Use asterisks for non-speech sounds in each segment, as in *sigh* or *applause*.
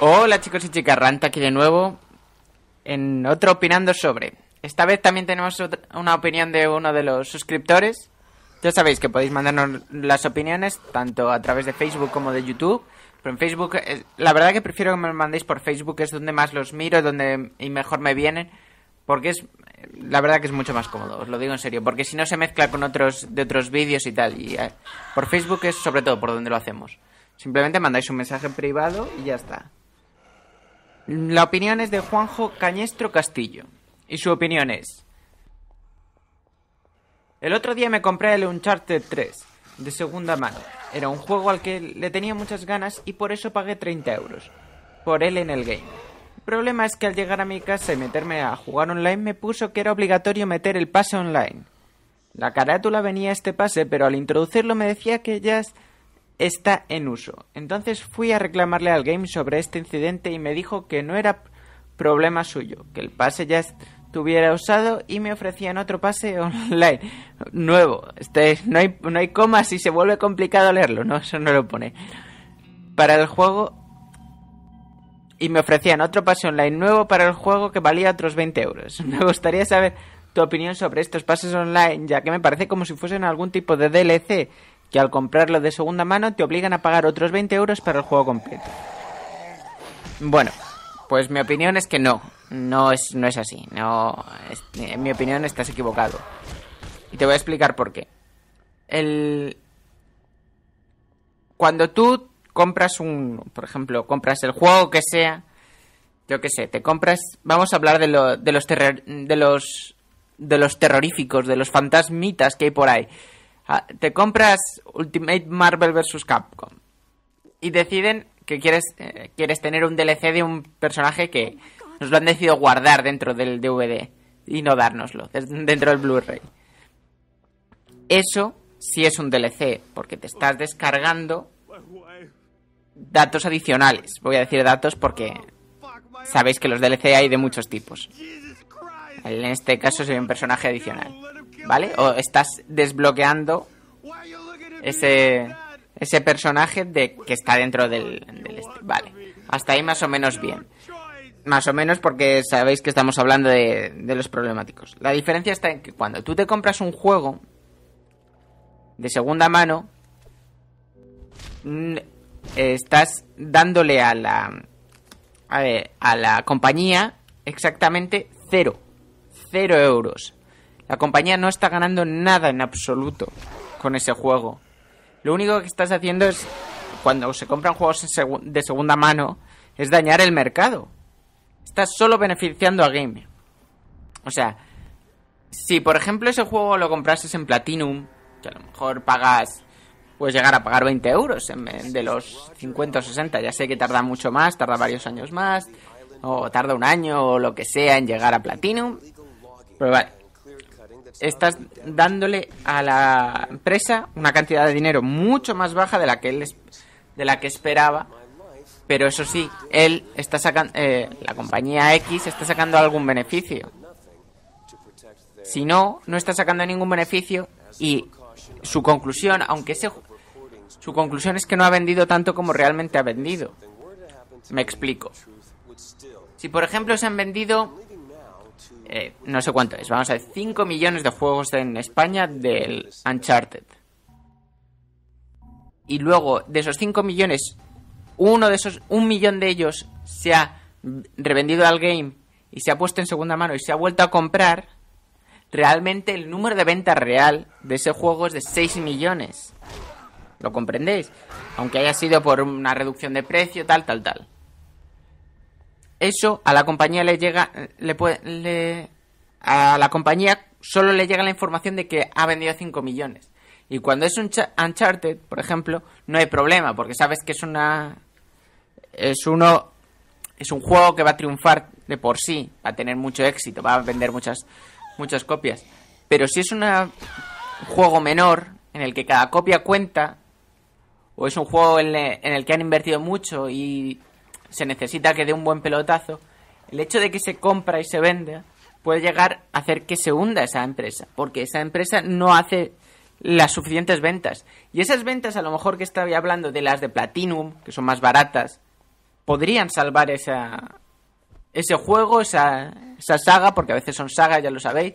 Hola chicos y chicas, Ranta aquí de nuevo en otro opinando sobre. Esta vez también tenemos una opinión de uno de los suscriptores. Ya sabéis que podéis mandarnos las opiniones tanto a través de Facebook como de YouTube. Pero en Facebook, eh, la verdad que prefiero que me mandéis por Facebook, es donde más los miro, donde y mejor me vienen, porque es la verdad que es mucho más cómodo, os lo digo en serio, porque si no se mezcla con otros de otros vídeos y tal. Y eh, por Facebook es sobre todo por donde lo hacemos. Simplemente mandáis un mensaje privado y ya está. La opinión es de Juanjo Cañestro Castillo. Y su opinión es... El otro día me compré el Uncharted 3, de segunda mano. Era un juego al que le tenía muchas ganas y por eso pagué 30 euros. Por él en el game. El problema es que al llegar a mi casa y meterme a jugar online me puso que era obligatorio meter el pase online. La carátula venía este pase, pero al introducirlo me decía que ya está en uso. Entonces fui a reclamarle al game sobre este incidente y me dijo que no era problema suyo, que el pase ya estuviera usado y me ofrecían otro pase online nuevo. Este, no, hay, no hay comas y se vuelve complicado leerlo, ¿no? Eso no lo pone. Para el juego... Y me ofrecían otro pase online nuevo para el juego que valía otros 20 euros. *laughs* Me gustaría saber tu opinión sobre estos pases online, ya que me parece como si fuesen algún tipo de DLC que al comprarlo de segunda mano te obligan a pagar otros 20 euros para el juego completo. Bueno, pues mi opinión es que no, no es, no es así, no, en mi opinión estás equivocado. Y te voy a explicar por qué. El... Cuando tú compras un, por ejemplo, compras el juego que sea, yo que sé, te compras, vamos a hablar de, de los de los de los terroríficos, de los fantasmitas que hay por ahí. Ah, te compras Ultimate Marvel vs. Capcom y deciden que quieres, eh, quieres tener un DLC de un personaje que nos lo han decidido guardar dentro del DVD y no dárnoslo, dentro del Blu-ray. Eso sí es un DLC, porque te estás descargando datos adicionales. Voy a decir datos porque sabéis que los DLC hay de muchos tipos. En este caso sería un personaje adicional. ¿Vale? O estás desbloqueando ese, ese personaje de, que está dentro del, Vale. Hasta ahí más o menos bien. Más o menos porque sabéis que estamos hablando de, de los problemáticos. La diferencia está en que cuando tú te compras un juego de segunda mano, mm, estás dándole a la, a, a la compañía exactamente cero. Cero euros. La compañía no está ganando nada en absoluto con ese juego. Lo único que estás haciendo es, cuando se compran juegos de segunda mano, es dañar el mercado. Estás solo beneficiando a Game. O sea, si por ejemplo ese juego lo comprases en Platinum, que a lo mejor pagas, puedes llegar a pagar 20 euros de los 50 o 60. Ya sé que tarda mucho más, tarda varios años más, o tarda un año o lo que sea en llegar a Platinum. Pero vale, estás dándole a la empresa una cantidad de dinero mucho más baja de la que él de la que esperaba pero eso sí él está sacando eh, la compañía X está sacando algún beneficio si no no está sacando ningún beneficio y su conclusión aunque se su conclusión es que no ha vendido tanto como realmente ha vendido me explico si por ejemplo se han vendido eh, no sé cuánto es, vamos a ver, 5 millones de juegos en España del Uncharted. Y luego, de esos 5 millones, uno de esos, un millón de ellos se ha revendido al game y se ha puesto en segunda mano y se ha vuelto a comprar, realmente el número de venta real de ese juego es de 6 millones. ¿Lo comprendéis? Aunque haya sido por una reducción de precio, tal, tal, tal eso a la compañía le llega, le, puede, a la compañía solo le llega la información de que ha vendido 5 millones. Y cuando es un Uncharted, por ejemplo, no hay problema, porque sabes que es una. Es uno. Es un juego que va a triunfar de por sí, va a tener mucho éxito, va a vender muchas, muchas copias. Pero si es un juego menor, en el que cada copia cuenta, o es un juego en el que han invertido mucho y se necesita que dé un buen pelotazo, el hecho de que se compra y se venda puede llegar a hacer que se hunda esa empresa, porque esa empresa no hace las suficientes ventas. Y esas ventas, a lo mejor que estaba hablando de las de Platinum, que son más baratas, podrían salvar esa, ese juego, esa, esa saga, porque a veces son sagas, ya lo sabéis,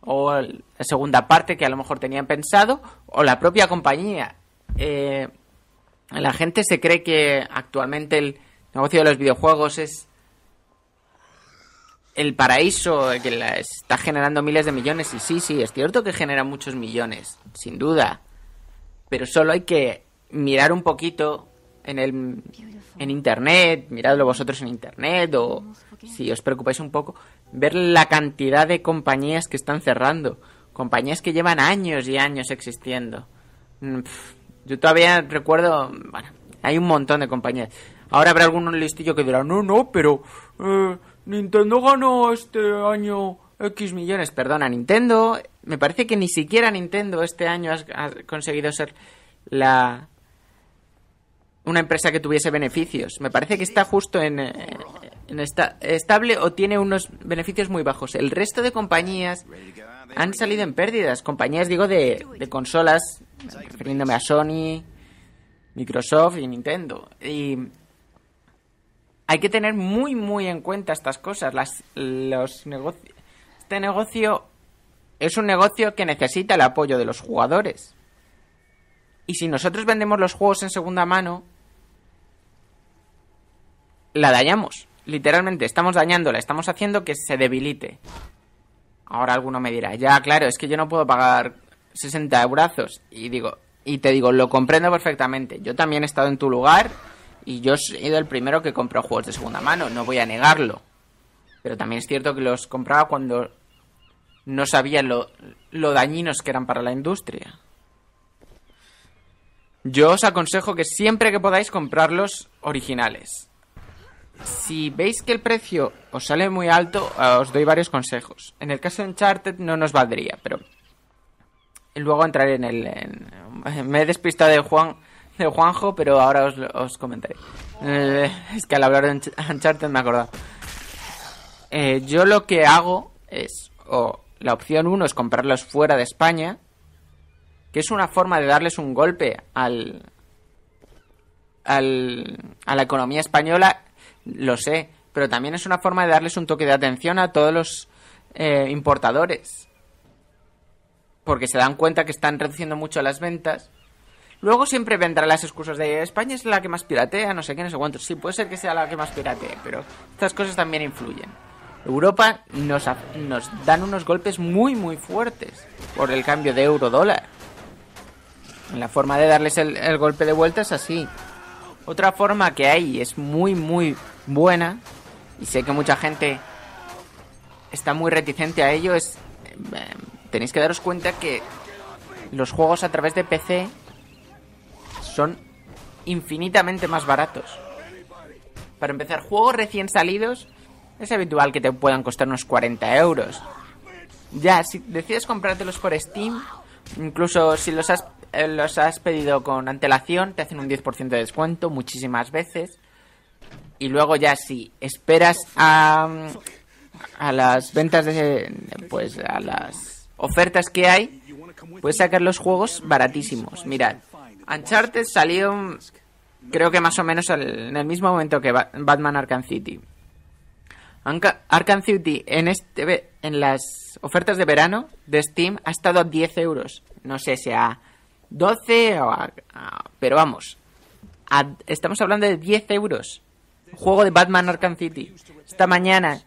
o la segunda parte que a lo mejor tenían pensado, o la propia compañía. Eh, la gente se cree que actualmente el, el negocio de los videojuegos es el paraíso que está generando miles de millones. Y sí, sí, es cierto que genera muchos millones, sin duda. Pero solo hay que mirar un poquito en el en internet, miradlo vosotros en internet o si os preocupáis un poco, ver la cantidad de compañías que están cerrando, compañías que llevan años y años existiendo. Mm, yo todavía recuerdo, bueno, hay un montón de compañías. Ahora habrá algún listillo que dirá, no, no, pero eh, Nintendo ganó este año X millones. Perdona, Nintendo. Me parece que ni siquiera Nintendo este año ha, conseguido ser la. Una empresa que tuviese beneficios. Me parece que está justo eh, en, esta, estable o tiene unos beneficios muy bajos. El resto de compañías han salido en pérdidas. Compañías, digo, de, de consolas, refiriéndome a Sony, Microsoft y Nintendo. Y hay que tener muy, muy en cuenta estas cosas. Las, los Este negocio es un negocio que necesita el apoyo de los jugadores. Y si nosotros vendemos los juegos en segunda mano, la dañamos. Literalmente, estamos dañándola, estamos haciendo que se debilite. Ahora alguno me dirá, ya, claro, es que yo no puedo pagar 60 brazos. Y digo, y te digo, lo comprendo perfectamente. Yo también he estado en tu lugar y yo he sido el primero que compró juegos de segunda mano, no voy a negarlo. Pero también es cierto que los compraba cuando no sabía lo, lo dañinos que eran para la industria. Yo os aconsejo que siempre que podáis comprarlos originales. Si veis que el precio os sale muy alto, ah, os doy varios consejos. En el caso de Uncharted no nos valdría, pero luego entraré en el... Me he despistado de Juan Juanjo, pero ahora os, comentaré. Eh, es que al hablar de Uncharted me he Eh, yo lo que hago es, o la opción uno es comprarlos fuera de España, que es una forma de darles un golpe al, a la economía española, lo sé, pero también es una forma de darles un toque de atención a todos los eh, importadores. Porque se dan cuenta que están reduciendo mucho las ventas Luego siempre vendrán las excusas de España es la que más piratea, no sé quién es cuánto. Sí, puede ser que sea la que más piratee, pero estas cosas también influyen. Europa nos, dan unos golpes muy, muy fuertes por el cambio de euro-dólar. La forma de darles el, golpe de vuelta es así. Otra forma que hay es muy, muy buena, y sé que mucha gente está muy reticente a ello, es... Em, tenéis que daros cuenta que los juegos a través de PC son infinitamente más baratos. Para empezar, juegos recién salidos es habitual que te puedan costar unos 40 euros. Ya, si decides comprártelos por Steam, incluso si los has, eh, los has pedido con antelación, te hacen un 10% de descuento muchísimas veces. Y luego ya si esperas a, a las ventas de... pues a las ofertas que hay, puedes sacar los juegos baratísimos. Mirad, Uncharted salió creo que más o menos en el mismo momento que Batman Arkham City. Arkham City en, este, en las ofertas de verano de Steam ha estado a 10 euros. No sé si a 12 o a, Pero vamos, estamos hablando de 10 euros. Juego de Batman Arkham City. Esta mañana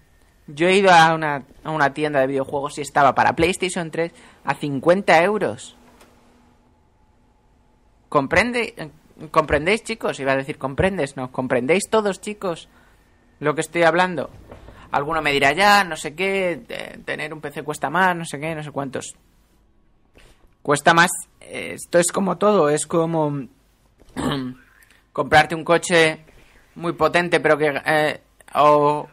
yo he ido a una, a una tienda de videojuegos y estaba para PlayStation 3 a 50 euros comprende, comprendéis chicos, iba a decir comprendes, no, comprendéis todos chicos lo que estoy hablando. Alguno me dirá ya, no sé qué, tener un PC cuesta más, no sé qué, no sé cuántos. Cuesta más, eh, esto es como todo, es como *clears throat* comprarte un coche muy potente pero que... Eh, o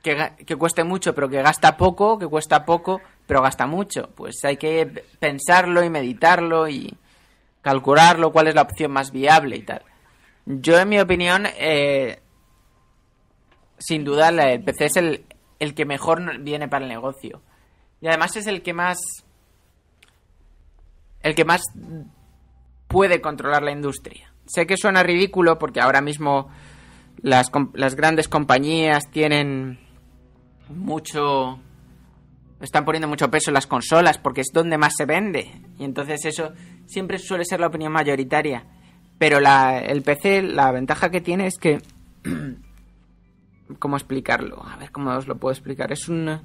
que, que cueste mucho pero que gasta poco, que cuesta poco pero gasta mucho. Pues hay que pensarlo y meditarlo y calcularlo, cuál es la opción más viable y tal. Yo, en mi opinión, eh, sin duda, el PC es el, el que mejor viene para el negocio. Y además es el que más. El que más puede controlar la industria. Sé que suena ridículo porque ahora mismo las, las grandes compañías tienen mucho están poniendo mucho peso en las consolas porque es donde más se vende. Y entonces eso siempre suele ser la opinión mayoritaria. Pero el PC, la ventaja que tiene es que... *clears throat* ¿Cómo explicarlo? A ver cómo os lo puedo explicar. Es un...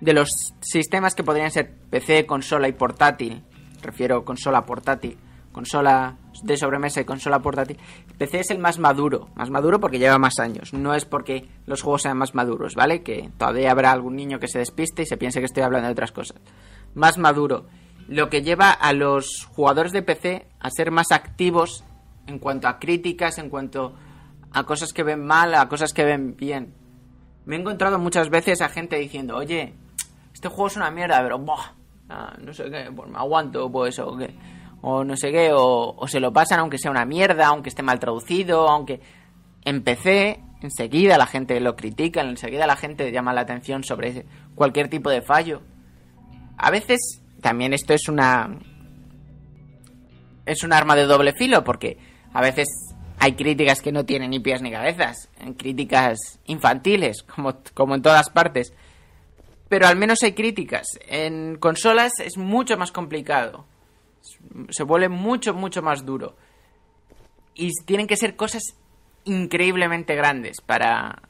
De los sistemas que podrían ser PC, consola y portátil. Refiero consola portátil consola de sobremesa y consola portátil, PC es el más maduro, más maduro porque lleva más años, no es porque los juegos sean más maduros, ¿vale? Que todavía habrá algún niño que se despiste y se piense que estoy hablando de otras cosas. Más maduro, lo que lleva a los jugadores de PC a ser más activos en cuanto a críticas, en cuanto a cosas que ven mal, a cosas que ven bien. Me he encontrado muchas veces a gente diciendo, oye, este juego es una mierda, pero, ah, no sé qué, pues me aguanto, pues, o qué o no sé qué, o, se lo pasan aunque sea una mierda, aunque esté mal traducido, aunque en enseguida la gente lo critica, enseguida la gente llama la atención sobre cualquier tipo de fallo. A veces también esto es una es un arma de doble filo porque a veces hay críticas que no tienen ni pies ni cabezas, críticas infantiles como, como en todas partes. Pero al menos hay críticas. En consolas es mucho más complicado se vuelve mucho, mucho más duro. Y tienen que ser cosas increíblemente grandes para,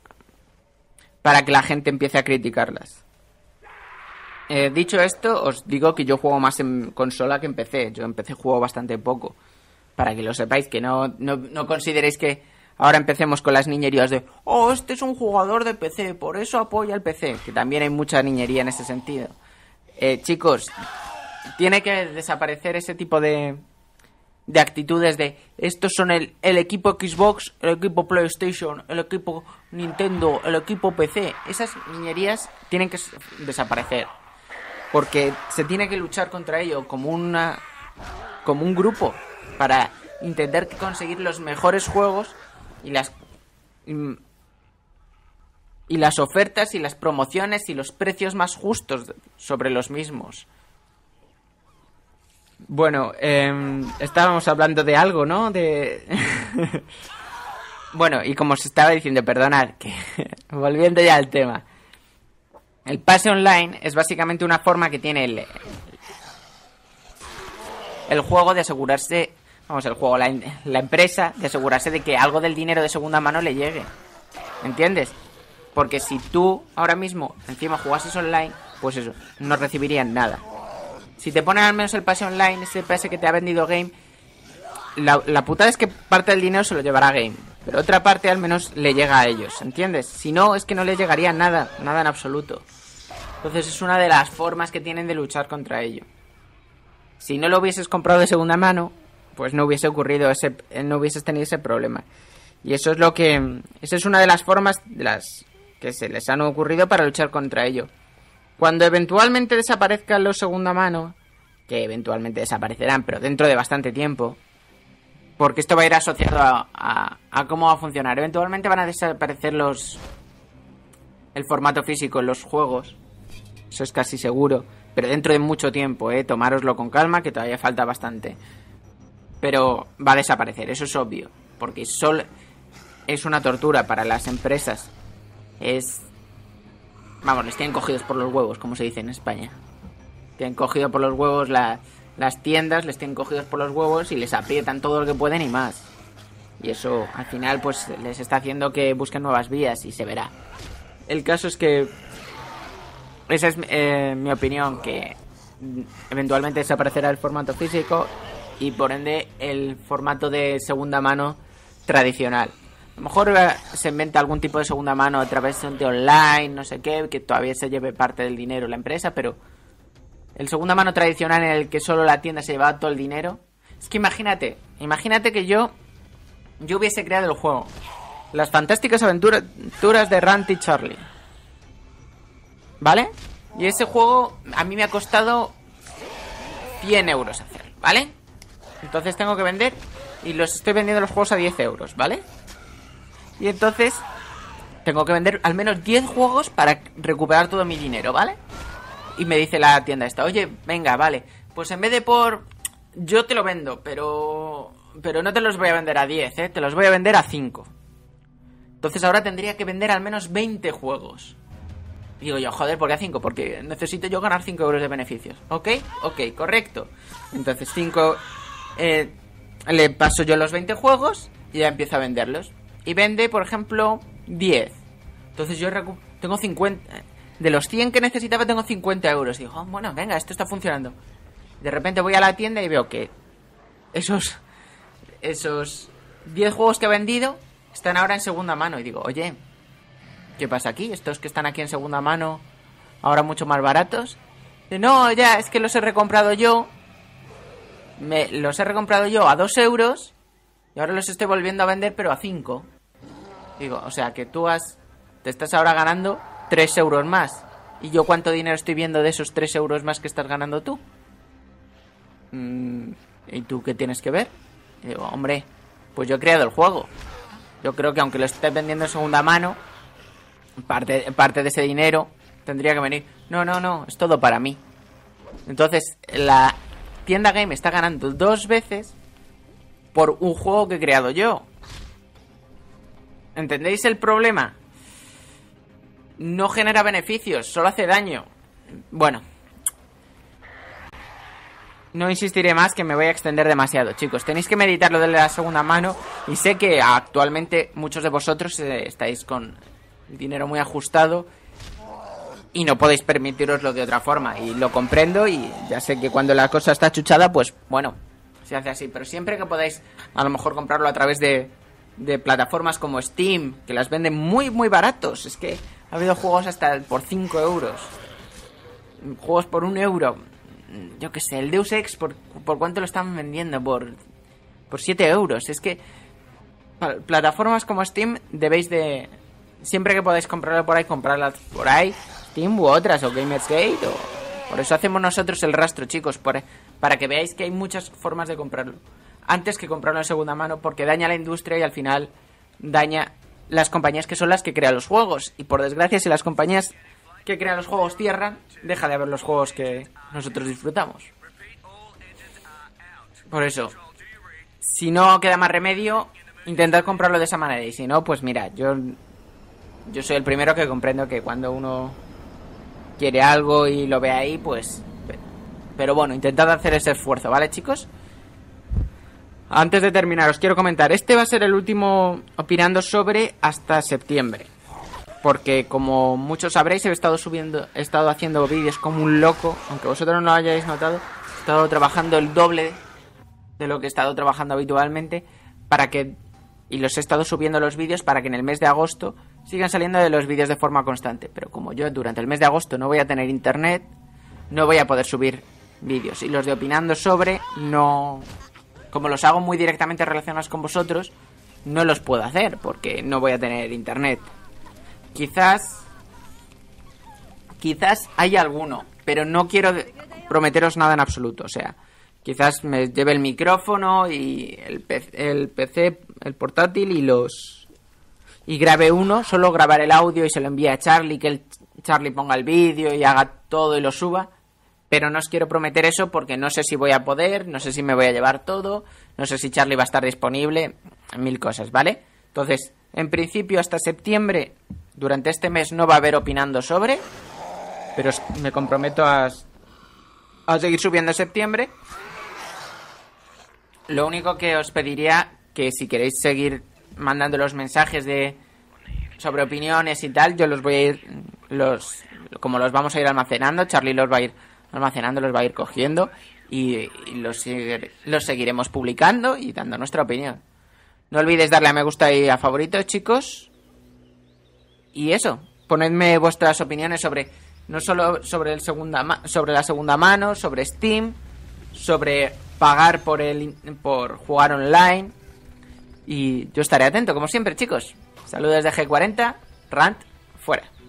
para que la gente empiece a criticarlas. Eh, dicho esto, os digo que yo juego más en consola que en PC. Yo empecé juego bastante poco. Para que lo sepáis, que no, consideréis que ahora empecemos con las niñerías de, oh, este es un jugador de PC, por eso apoya el PC. Que también hay mucha niñería en ese sentido. Eh, chicos, tiene que desaparecer ese tipo de, de actitudes de estos son el, equipo Xbox, el equipo PlayStation, el equipo Nintendo, el equipo PC. Esas niñerías tienen que desaparecer. Porque se tiene que luchar contra ello como una como un grupo para intentar conseguir los mejores juegos y las y las ofertas y las promociones y los precios más justos sobre los mismos. Bueno, em, estábamos hablando de algo, ¿no? De... *laughs* bueno, y como os estaba diciendo, perdonad, que *laughs* volviendo ya al tema. El pase online es básicamente una forma que tiene el, el juego de asegurarse, vamos, el juego, la, la empresa de asegurarse de que algo del dinero de segunda mano le llegue. ¿Entiendes? Porque si tú ahora mismo encima jugases online, pues eso, no recibirían nada. Si te ponen al menos el pase online, ese pase que te ha vendido Game, la, la es que parte del dinero se lo llevará Game. Pero otra parte al menos le llega a ellos, ¿entiendes? Si no, es que no le llegaría nada, nada en absoluto. Entonces es una de las formas que tienen de luchar contra ello. Si no lo hubieses comprado de segunda mano, pues no hubiese ocurrido ese, no hubieses tenido ese problema. Y eso es lo que, esa es una de las formas de las que se les han ocurrido para luchar contra ello. Cuando eventualmente desaparezcan los segunda mano, que eventualmente desaparecerán, pero dentro de bastante tiempo, porque esto va a ir asociado a, cómo va a funcionar. Eventualmente van a desaparecer los. el formato físico en los juegos. Eso es casi seguro. Pero dentro de mucho tiempo, ¿eh? Tomároslo con calma, que todavía falta bastante. Pero va a desaparecer, eso es obvio. Porque Sol... es una tortura para las empresas. Es Vamos, les tienen cogidos por los huevos, como se dice en España. Tienen cogido por los huevos las tiendas, les tienen cogidos por los huevos y les aprietan todo lo que pueden y más. Y eso al final pues les está haciendo que busquen nuevas vías y se verá. El caso es que esa es eh, mi opinión, que eventualmente desaparecerá el formato físico y por ende el formato de segunda mano tradicional. A lo mejor eh, se inventa algún tipo de segunda mano a través de online, no sé qué, que todavía se lleve parte del dinero la empresa, pero el segunda mano tradicional en el que solo la tienda se llevaba todo el dinero. Es que imagínate, imagínate que yo, yo hubiese creado el juego. Las fantásticas aventuras de y Charlie. ¿Vale? Y ese juego a mí me ha costado 100 euros hacer, ¿vale? Entonces tengo que vender y los estoy vendiendo los juegos a 10 euros, ¿vale? Y entonces tengo que vender al menos 10 juegos para recuperar todo mi dinero, ¿vale? Y me dice la tienda esta, oye, venga, vale, pues en vez de por... Yo te lo vendo, pero... Pero no te los voy a vender a 10, ¿eh? Te los voy a vender a 5. Entonces ahora tendría que vender al menos 20 juegos. Digo yo, joder, ¿por qué a 5? Porque necesito yo ganar 5 euros de beneficios. ¿Ok? Ok, correcto. Entonces 5... Eh, le paso yo los 20 juegos y ya empiezo a venderlos y vende, por ejemplo, 10. Entonces yo tengo 50... De los 100 que necesitaba tengo 50 euros. Y digo, oh, bueno, venga, esto está funcionando. De repente voy a la tienda y veo que esos, esos 10 juegos que he vendido están ahora en segunda mano. Y digo, oye, ¿qué pasa aquí? Estos que están aquí en segunda mano, ahora mucho más baratos. no, ya, es que los he recomprado yo. Me, los he recomprado yo a 2 euros y ahora los estoy volviendo a vender, pero a 5. Digo, o sea que tú has. Te estás ahora ganando 3 euros más. ¿Y yo cuánto dinero estoy viendo de esos 3 euros más que estás ganando tú? Mm, ¿Y tú qué tienes que ver? digo, hombre, pues yo he creado el juego. Yo creo que aunque lo estés vendiendo en segunda mano, parte, parte de ese dinero tendría que venir. No, no, no, es todo para mí. Entonces, la tienda game está ganando dos veces por un juego que he creado yo. ¿Entendéis el problema? No genera beneficios, solo hace daño. Bueno. No insistiré más que me voy a extender demasiado, chicos. Tenéis que meditarlo, lo de la segunda mano y sé que actualmente muchos de vosotros eh, estáis con dinero muy ajustado y no podéis permitiroslo de otra forma y lo comprendo y ya sé que cuando la cosa está chuchada, pues bueno, hace así. Pero siempre que podáis, a lo mejor comprarlo a través de, plataformas como Steam, que las venden muy, muy baratos. Es que ha habido juegos hasta por 5 euros. Juegos por 1 euro. Yo que sé, el Deus Ex, ¿por, cuánto lo están vendiendo? Por, por 7 euros. Es que plataformas como Steam debéis de... Siempre que podáis comprarlo por ahí, comprarlas por ahí. Steam u otras, o Gamersgate, o... Por eso hacemos nosotros el rastro, chicos. Por, para que veáis que hay muchas formas de comprarlo. Antes que comprarlo en segunda mano porque daña la industria y al final daña las compañías que son las que crean los juegos. Y por desgracia, si las compañías que crean los juegos cierran, deja de haber los juegos que nosotros disfrutamos. Por eso, si no queda más remedio, intentad comprarlo de esa manera. Y si no, pues mira, yo, yo soy el primero que comprendo que cuando uno quiere algo y lo ve ahí, pues pero bueno, intentad hacer ese esfuerzo, ¿vale, chicos? Antes de terminar, os quiero comentar. Este va a ser el último opinando sobre hasta septiembre. Porque como muchos sabréis, he estado subiendo, he estado haciendo vídeos como un loco. Aunque vosotros no lo hayáis notado, he estado trabajando el doble de lo que he estado trabajando habitualmente. Para que. Y los he estado subiendo los vídeos para que en el mes de agosto sigan saliendo de los vídeos de forma constante. Pero como yo durante el mes de agosto no voy a tener internet, no voy a poder subir vídeos. Y los de opinando sobre, no... Como los hago muy directamente relacionados con vosotros, no los puedo hacer porque no voy a tener internet. Quizás... Quizás hay alguno, pero no quiero prometeros nada en absoluto. O sea, quizás me lleve el micrófono y el, PC, el, portátil y los... Y grabe uno, solo grabar el audio y se lo envíe a Charlie, que el Charlie ponga el vídeo y haga todo y lo suba pero no os quiero prometer eso porque no sé si voy a poder, no sé si me voy a llevar todo, no sé si Charlie va a estar disponible, mil cosas, ¿vale? Entonces, en principio hasta septiembre, durante este mes no va a haber opinando sobre, pero me comprometo a, a seguir subiendo en septiembre. Lo único que os pediría que si queréis seguir mandando los mensajes de sobre opiniones y tal, yo los voy a ir los como los vamos a ir almacenando, Charlie los va a ir los va a ir cogiendo y, los, seguiremos publicando y dando nuestra opinión. No olvides darle a me gusta y a favoritos, chicos. Y eso, ponedme vuestras opiniones sobre no solo sobre el segunda sobre la segunda mano, sobre Steam, sobre pagar por el por jugar online y yo estaré atento como siempre, chicos. Saludos de G40, Rant fuera.